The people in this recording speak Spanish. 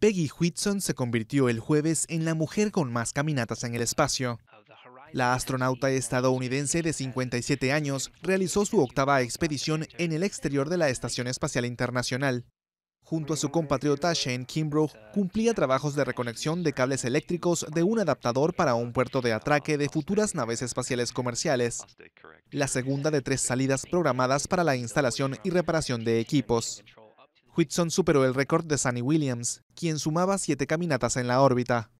Peggy Whitson se convirtió el jueves en la mujer con más caminatas en el espacio. La astronauta estadounidense de 57 años realizó su octava expedición en el exterior de la Estación Espacial Internacional. Junto a su compatriota Shane Kimbrough, cumplía trabajos de reconexión de cables eléctricos de un adaptador para un puerto de atraque de futuras naves espaciales comerciales, la segunda de tres salidas programadas para la instalación y reparación de equipos. Whitson superó el récord de Sunny Williams, quien sumaba siete caminatas en la órbita.